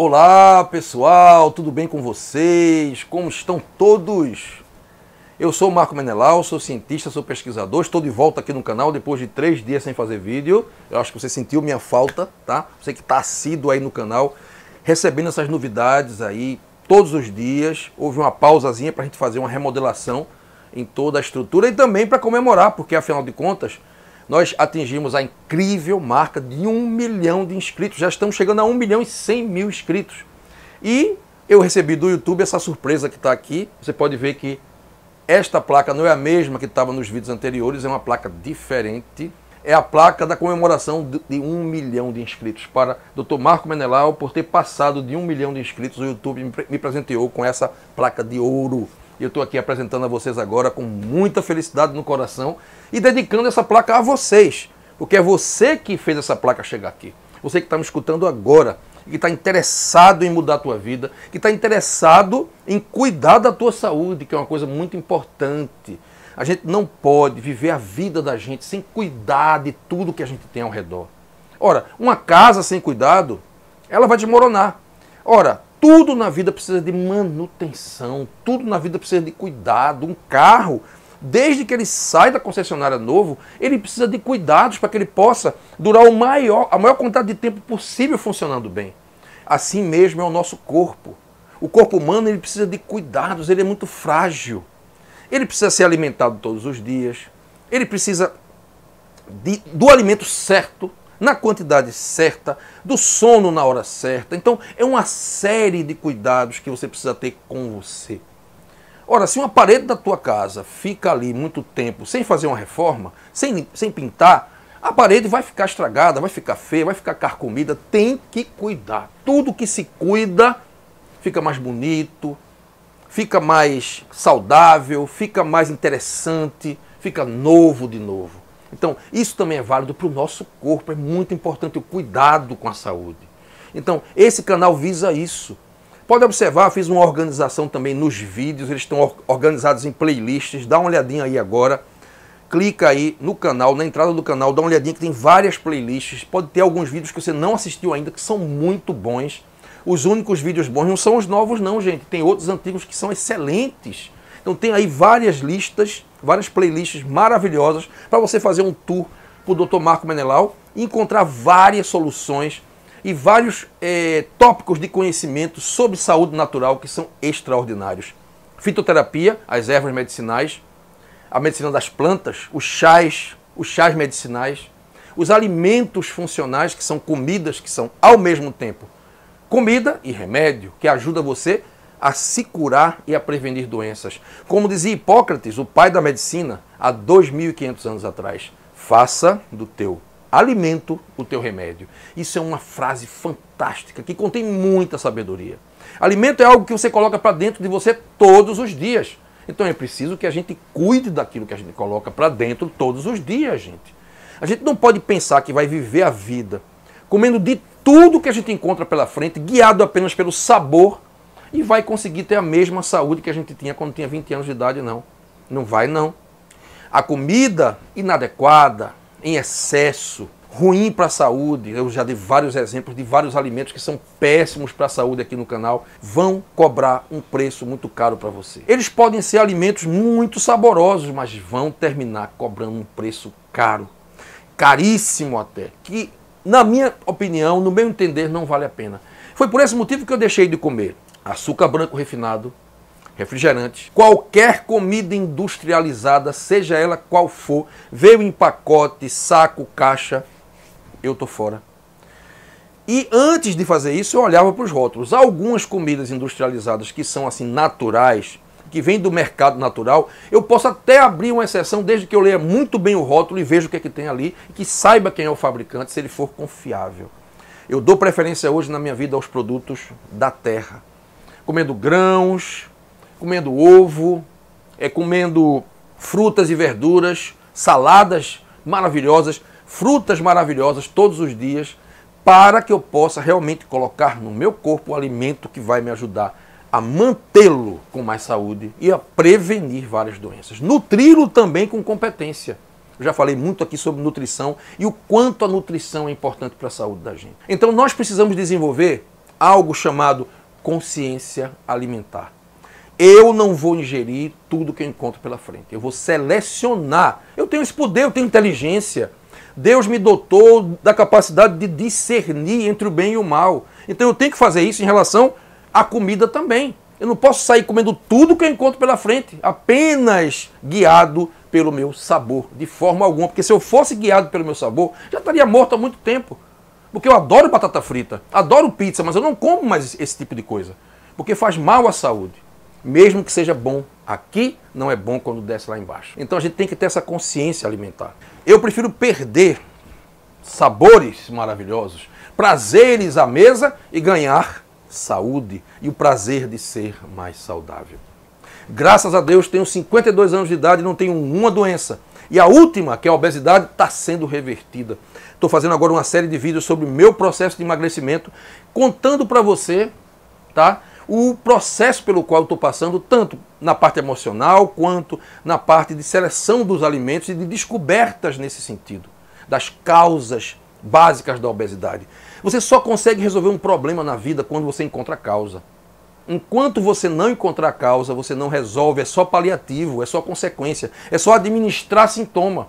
Olá pessoal, tudo bem com vocês? Como estão todos? Eu sou Marco Menelau, sou cientista, sou pesquisador, estou de volta aqui no canal depois de três dias sem fazer vídeo. Eu acho que você sentiu minha falta, tá? Você que está assíduo aí no canal, recebendo essas novidades aí todos os dias. Houve uma pausazinha para a gente fazer uma remodelação em toda a estrutura e também para comemorar, porque afinal de contas nós atingimos a incrível marca de um milhão de inscritos. Já estamos chegando a um milhão e cem mil inscritos. E eu recebi do YouTube essa surpresa que está aqui. Você pode ver que esta placa não é a mesma que estava nos vídeos anteriores, é uma placa diferente. É a placa da comemoração de um milhão de inscritos. Para Dr. Marco Menelau, por ter passado de um milhão de inscritos, o YouTube me presenteou com essa placa de ouro. E eu estou aqui apresentando a vocês agora com muita felicidade no coração e dedicando essa placa a vocês, porque é você que fez essa placa chegar aqui. Você que está me escutando agora, que está interessado em mudar a tua vida, que está interessado em cuidar da tua saúde, que é uma coisa muito importante. A gente não pode viver a vida da gente sem cuidar de tudo que a gente tem ao redor. Ora, uma casa sem cuidado, ela vai desmoronar. Ora, tudo na vida precisa de manutenção, tudo na vida precisa de cuidado. Um carro, desde que ele sai da concessionária novo, ele precisa de cuidados para que ele possa durar o maior, a maior quantidade de tempo possível funcionando bem. Assim mesmo é o nosso corpo. O corpo humano ele precisa de cuidados, ele é muito frágil. Ele precisa ser alimentado todos os dias. Ele precisa de, do alimento certo, na quantidade certa, do sono na hora certa. Então, é uma série de cuidados que você precisa ter com você. Ora, se uma parede da tua casa fica ali muito tempo sem fazer uma reforma, sem, sem pintar, a parede vai ficar estragada, vai ficar feia, vai ficar carcomida. Tem que cuidar. Tudo que se cuida fica mais bonito, fica mais saudável, fica mais interessante, fica novo de novo. Então, isso também é válido para o nosso corpo, é muito importante o cuidado com a saúde. Então, esse canal visa isso. Pode observar, fiz uma organização também nos vídeos, eles estão organizados em playlists, dá uma olhadinha aí agora. Clica aí no canal, na entrada do canal, dá uma olhadinha que tem várias playlists. Pode ter alguns vídeos que você não assistiu ainda que são muito bons. Os únicos vídeos bons não são os novos não, gente. Tem outros antigos que são excelentes. Então tem aí várias listas várias playlists maravilhosas para você fazer um tour por Dr. Marco Menelau e encontrar várias soluções e vários é, tópicos de conhecimento sobre saúde natural que são extraordinários. Fitoterapia, as ervas medicinais, a medicina das plantas, os chás, os chás medicinais, os alimentos funcionais, que são comidas que são ao mesmo tempo comida e remédio, que ajuda você a se curar e a prevenir doenças. Como dizia Hipócrates, o pai da medicina, há 2.500 anos atrás: faça do teu alimento o teu remédio. Isso é uma frase fantástica que contém muita sabedoria. Alimento é algo que você coloca para dentro de você todos os dias. Então é preciso que a gente cuide daquilo que a gente coloca para dentro todos os dias, gente. A gente não pode pensar que vai viver a vida comendo de tudo que a gente encontra pela frente, guiado apenas pelo sabor e vai conseguir ter a mesma saúde que a gente tinha quando tinha 20 anos de idade, não. Não vai, não. A comida inadequada, em excesso, ruim para a saúde, eu já dei vários exemplos de vários alimentos que são péssimos para a saúde aqui no canal, vão cobrar um preço muito caro para você. Eles podem ser alimentos muito saborosos, mas vão terminar cobrando um preço caro, caríssimo até, que na minha opinião, no meu entender, não vale a pena. Foi por esse motivo que eu deixei de comer açúcar branco refinado, refrigerante, qualquer comida industrializada, seja ela qual for, veio em pacote, saco, caixa, eu tô fora. E antes de fazer isso, eu olhava para os rótulos. Algumas comidas industrializadas que são assim naturais, que vêm do mercado natural, eu posso até abrir uma exceção desde que eu leia muito bem o rótulo e veja o que é que tem ali e que saiba quem é o fabricante, se ele for confiável. Eu dou preferência hoje na minha vida aos produtos da terra comendo grãos, comendo ovo, é, comendo frutas e verduras, saladas maravilhosas, frutas maravilhosas todos os dias, para que eu possa realmente colocar no meu corpo o alimento que vai me ajudar a mantê-lo com mais saúde e a prevenir várias doenças. Nutri-lo também com competência. Eu já falei muito aqui sobre nutrição e o quanto a nutrição é importante para a saúde da gente. Então nós precisamos desenvolver algo chamado consciência alimentar. Eu não vou ingerir tudo que eu encontro pela frente. Eu vou selecionar. Eu tenho esse poder, eu tenho inteligência. Deus me dotou da capacidade de discernir entre o bem e o mal. Então eu tenho que fazer isso em relação à comida também. Eu não posso sair comendo tudo que eu encontro pela frente, apenas guiado pelo meu sabor, de forma alguma. Porque se eu fosse guiado pelo meu sabor, já estaria morto há muito tempo. Porque eu adoro batata frita, adoro pizza, mas eu não como mais esse tipo de coisa. Porque faz mal à saúde. Mesmo que seja bom aqui, não é bom quando desce lá embaixo. Então a gente tem que ter essa consciência alimentar. Eu prefiro perder sabores maravilhosos, prazeres à mesa e ganhar saúde e o prazer de ser mais saudável. Graças a Deus tenho 52 anos de idade e não tenho uma doença. E a última, que é a obesidade, está sendo revertida. Estou fazendo agora uma série de vídeos sobre o meu processo de emagrecimento, contando para você tá, o processo pelo qual estou passando, tanto na parte emocional quanto na parte de seleção dos alimentos e de descobertas nesse sentido, das causas básicas da obesidade. Você só consegue resolver um problema na vida quando você encontra a causa. Enquanto você não encontrar causa, você não resolve, é só paliativo, é só consequência, é só administrar sintoma.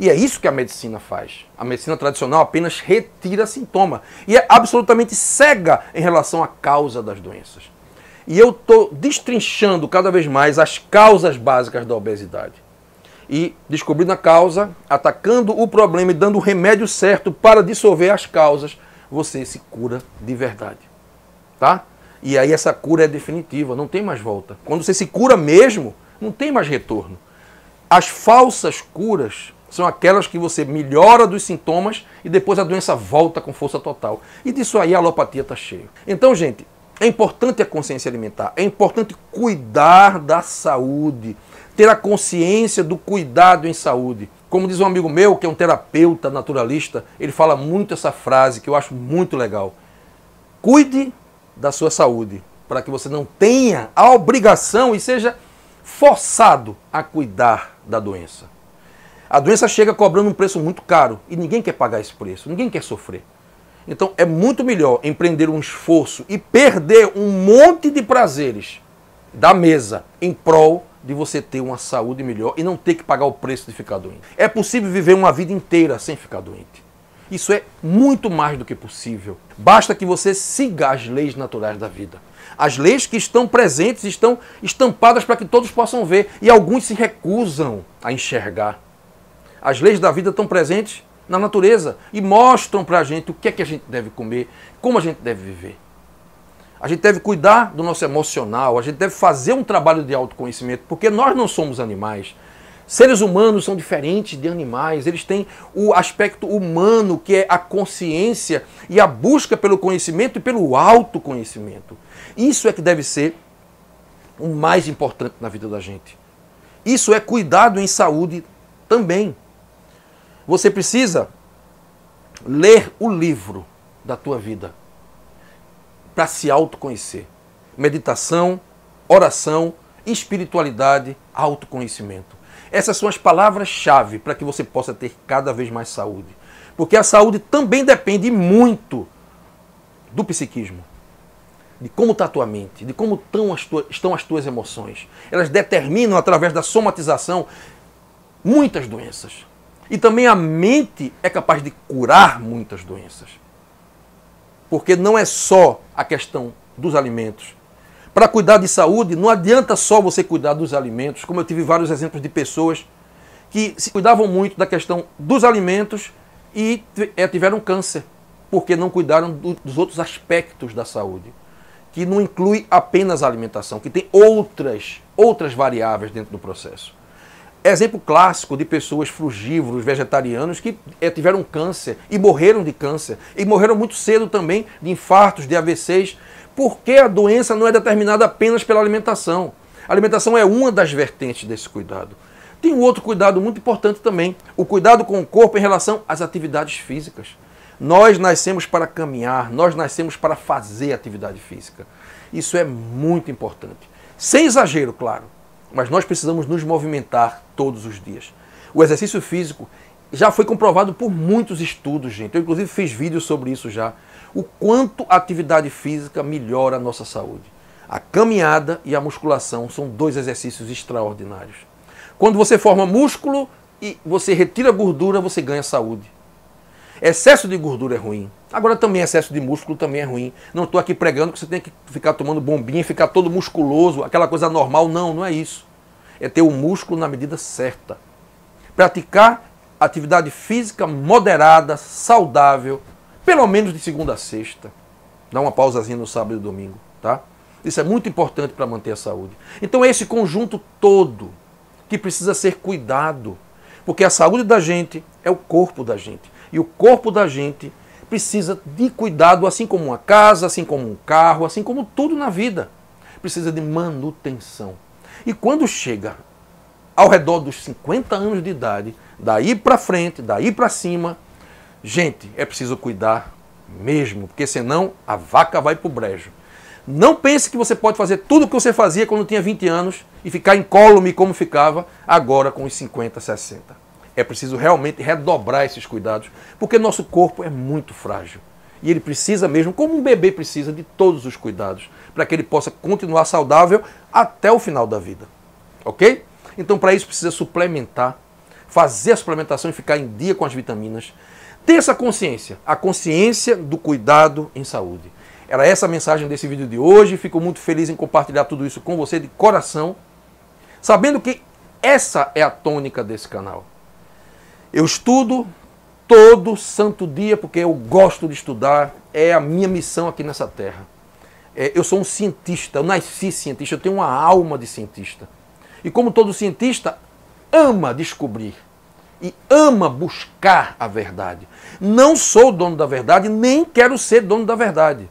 E é isso que a medicina faz. A medicina tradicional apenas retira sintoma e é absolutamente cega em relação à causa das doenças. E eu estou destrinchando cada vez mais as causas básicas da obesidade. E descobrindo a causa, atacando o problema e dando o remédio certo para dissolver as causas, você se cura de verdade. Tá? E aí essa cura é definitiva, não tem mais volta. Quando você se cura mesmo, não tem mais retorno. As falsas curas são aquelas que você melhora dos sintomas e depois a doença volta com força total. E disso aí a alopatia está cheia. Então, gente, é importante a consciência alimentar, é importante cuidar da saúde, ter a consciência do cuidado em saúde. Como diz um amigo meu, que é um terapeuta naturalista, ele fala muito essa frase que eu acho muito legal. Cuide da sua saúde, para que você não tenha a obrigação e seja forçado a cuidar da doença. A doença chega cobrando um preço muito caro e ninguém quer pagar esse preço, ninguém quer sofrer. Então é muito melhor empreender um esforço e perder um monte de prazeres da mesa em prol de você ter uma saúde melhor e não ter que pagar o preço de ficar doente. É possível viver uma vida inteira sem ficar doente. Isso é muito mais do que possível. Basta que você siga as leis naturais da vida. As leis que estão presentes estão estampadas para que todos possam ver e alguns se recusam a enxergar. As leis da vida estão presentes na natureza e mostram para a gente o que é que a gente deve comer, como a gente deve viver. A gente deve cuidar do nosso emocional, a gente deve fazer um trabalho de autoconhecimento, porque nós não somos animais. Seres humanos são diferentes de animais, eles têm o aspecto humano, que é a consciência e a busca pelo conhecimento e pelo autoconhecimento. Isso é que deve ser o mais importante na vida da gente. Isso é cuidado em saúde também. Você precisa ler o livro da tua vida para se autoconhecer. Meditação, oração, espiritualidade, autoconhecimento. Essas são as palavras-chave para que você possa ter cada vez mais saúde. Porque a saúde também depende muito do psiquismo, de como está a tua mente, de como estão as, tuas, estão as tuas emoções. Elas determinam, através da somatização, muitas doenças. E também a mente é capaz de curar muitas doenças. Porque não é só a questão dos alimentos, para cuidar de saúde, não adianta só você cuidar dos alimentos, como eu tive vários exemplos de pessoas que se cuidavam muito da questão dos alimentos e eh, tiveram câncer, porque não cuidaram dos outros aspectos da saúde, que não inclui apenas a alimentação, que tem outras, outras variáveis dentro do processo. Exemplo clássico de pessoas frugívoros, vegetarianos, que eh, tiveram câncer e morreram de câncer. E morreram muito cedo também de infartos, de AVCs, porque a doença não é determinada apenas pela alimentação. A alimentação é uma das vertentes desse cuidado. Tem um outro cuidado muito importante também, o cuidado com o corpo em relação às atividades físicas. Nós nascemos para caminhar, nós nascemos para fazer atividade física. Isso é muito importante. Sem exagero, claro. Mas nós precisamos nos movimentar todos os dias. O exercício físico já foi comprovado por muitos estudos, gente. Eu, inclusive, fiz vídeos sobre isso já. O quanto a atividade física melhora a nossa saúde. A caminhada e a musculação são dois exercícios extraordinários. Quando você forma músculo e você retira gordura, você ganha saúde. Excesso de gordura é ruim. Agora também excesso de músculo também é ruim. Não estou aqui pregando que você tem que ficar tomando bombinha, ficar todo musculoso, aquela coisa normal. Não, não é isso. É ter o músculo na medida certa. Praticar atividade física moderada, saudável, pelo menos de segunda a sexta. Dá uma pausazinha no sábado e domingo, tá? Isso é muito importante para manter a saúde. Então é esse conjunto todo que precisa ser cuidado, porque a saúde da gente é o corpo da gente. E o corpo da gente precisa de cuidado, assim como uma casa, assim como um carro, assim como tudo na vida. Precisa de manutenção. E quando chega ao redor dos 50 anos de idade, daí para frente, daí para cima, gente, é preciso cuidar mesmo, porque senão a vaca vai pro brejo. Não pense que você pode fazer tudo o que você fazia quando tinha 20 anos e ficar incólume como ficava agora com os 50, 60. É preciso realmente redobrar esses cuidados, porque nosso corpo é muito frágil. E ele precisa mesmo, como um bebê precisa, de todos os cuidados, para que ele possa continuar saudável até o final da vida. Ok? Então, para isso, precisa suplementar, fazer a suplementação e ficar em dia com as vitaminas. Ter essa consciência, a consciência do cuidado em saúde. Era essa a mensagem desse vídeo de hoje. Fico muito feliz em compartilhar tudo isso com você de coração, sabendo que essa é a tônica desse canal. Eu estudo todo santo dia porque eu gosto de estudar, é a minha missão aqui nessa terra. É, eu sou um cientista, eu nasci cientista, eu tenho uma alma de cientista. E como todo cientista, ama descobrir e ama buscar a verdade. Não sou dono da verdade, nem quero ser dono da verdade.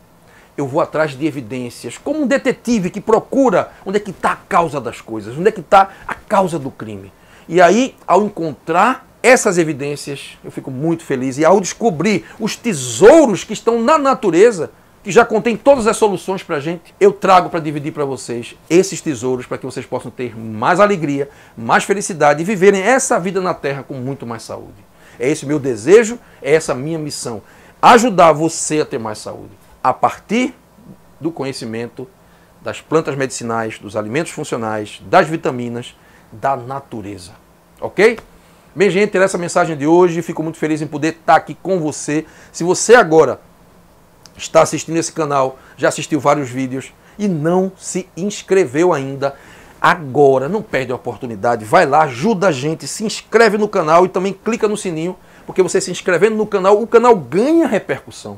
Eu vou atrás de evidências, como um detetive que procura onde é que está a causa das coisas, onde é que está a causa do crime. E aí, ao encontrar essas evidências, eu fico muito feliz. E ao descobrir os tesouros que estão na natureza, que já contém todas as soluções para a gente, eu trago para dividir para vocês esses tesouros para que vocês possam ter mais alegria, mais felicidade e viverem essa vida na Terra com muito mais saúde. É esse meu desejo, é essa minha missão. Ajudar você a ter mais saúde a partir do conhecimento das plantas medicinais, dos alimentos funcionais, das vitaminas, da natureza. Ok? Bem, gente, essa mensagem de hoje. Fico muito feliz em poder estar aqui com você. Se você agora está assistindo esse canal, já assistiu vários vídeos e não se inscreveu ainda, agora não perde a oportunidade. Vai lá, ajuda a gente, se inscreve no canal e também clica no sininho, porque você se inscrevendo no canal, o canal ganha repercussão.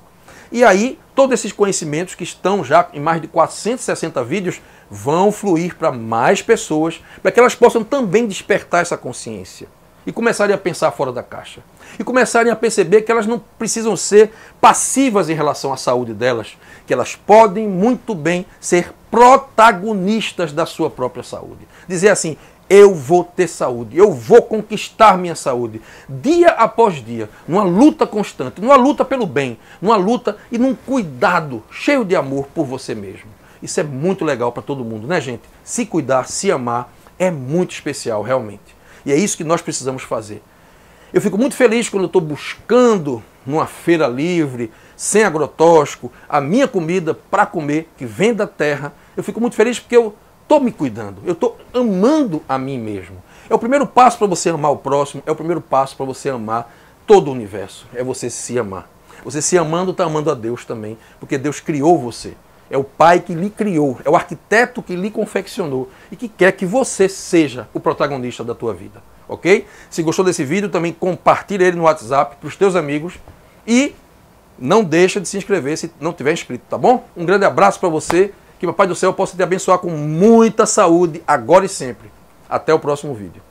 E aí, todos esses conhecimentos que estão já em mais de 460 vídeos vão fluir para mais pessoas, para que elas possam também despertar essa consciência e começarem a pensar fora da caixa. E começarem a perceber que elas não precisam ser passivas em relação à saúde delas, que elas podem muito bem ser protagonistas da sua própria saúde. Dizer assim: eu vou ter saúde, eu vou conquistar minha saúde, dia após dia, numa luta constante, numa luta pelo bem, numa luta e num cuidado cheio de amor por você mesmo. Isso é muito legal para todo mundo, né, gente? Se cuidar, se amar é muito especial, realmente. E é isso que nós precisamos fazer. Eu fico muito feliz quando eu estou buscando numa feira livre, sem agrotóxico, a minha comida para comer, que vem da terra. Eu fico muito feliz porque eu estou me cuidando, eu estou amando a mim mesmo. É o primeiro passo para você amar o próximo, é o primeiro passo para você amar todo o universo. É você se amar. Você se amando está amando a Deus também, porque Deus criou você é o pai que lhe criou, é o arquiteto que lhe confeccionou e que quer que você seja o protagonista da tua vida, ok? Se gostou desse vídeo, também compartilhe ele no WhatsApp para os teus amigos e não deixa de se inscrever se não tiver inscrito, tá bom? Um grande abraço para você, que o Papai do Céu possa te abençoar com muita saúde agora e sempre. Até o próximo vídeo.